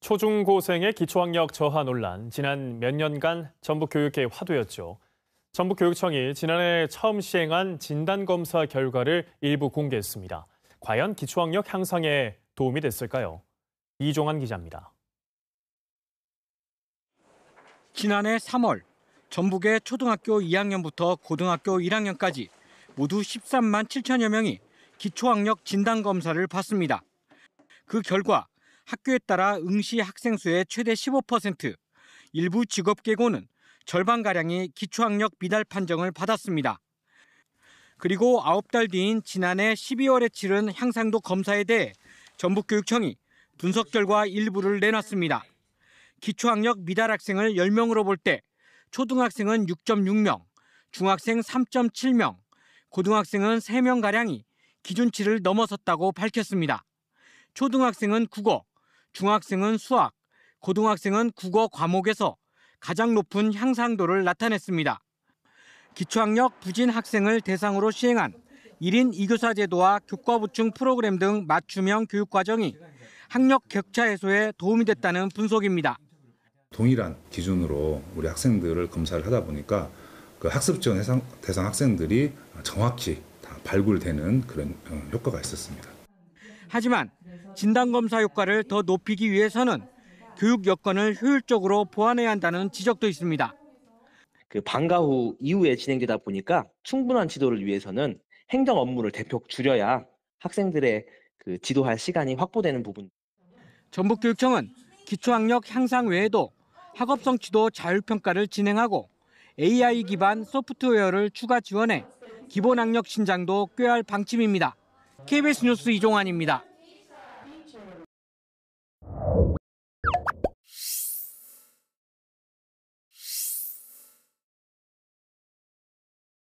초중고생의 기초학력 저하 논란, 지난 몇 년간 전북교육계의 화두였죠. 전북교육청이 지난해 처음 시행한 진단검사 결과를 일부 공개했습니다. 과연 기초학력 향상에 도움이 됐을까요? 이종환 기자입니다. 지난해 3월, 전북의 초등학교 2학년부터 고등학교 1학년까지 모두 13만 7천여 명이 기초학력 진단검사를 받습니다. 그 결과 학교에 따라 응시 학생 수의 최대 15%, 일부 직업계고는 절반가량이 기초학력 미달 판정을 받았습니다. 그리고 9달 뒤인 지난해 12월에 치른 향상도 검사에 대해 전북교육청이 분석 결과 일부를 내놨습니다. 기초학력 미달 학생을 10명으로 볼 때 초등학생은 6.6명, 중학생 3.7명, 고등학생은 3명가량이 기준치를 넘어섰다고 밝혔습니다. 초등학생은 국어, 중학생은 수학, 고등학생은 국어 과목에서 가장 높은 향상도를 나타냈습니다. 기초학력 부진 학생을 대상으로 시행한 1인 2교사 제도와 교과 보충 프로그램 등 맞춤형 교육 과정이 학력 격차 해소에 도움이 됐다는 분석입니다. 동일한 기준으로 우리 학생들을 검사를 하다 보니까 그 학습 지원 대상, 학생들이 정확히 다 발굴되는 그런 어, 효과가 있었습니다. 하지만 진단검사 효과를 더 높이기 위해서는 교육 여건을 효율적으로 보완해야 한다는 지적도 있습니다. 그 방과 후 이후에 진행되다 보니까 충분한 지도를 위해서는 행정 업무를 대폭 줄여야 학생들의 그 지도할 시간이 확보되는 부분. 전북교육청은 기초학력 향상 외에도 학업성 취도 자율평가를 진행하고 AI 기반 소프트웨어를 추가 지원해 기본학력 신장도 꾀할 방침입니다. KBS 뉴스 이종환입니다.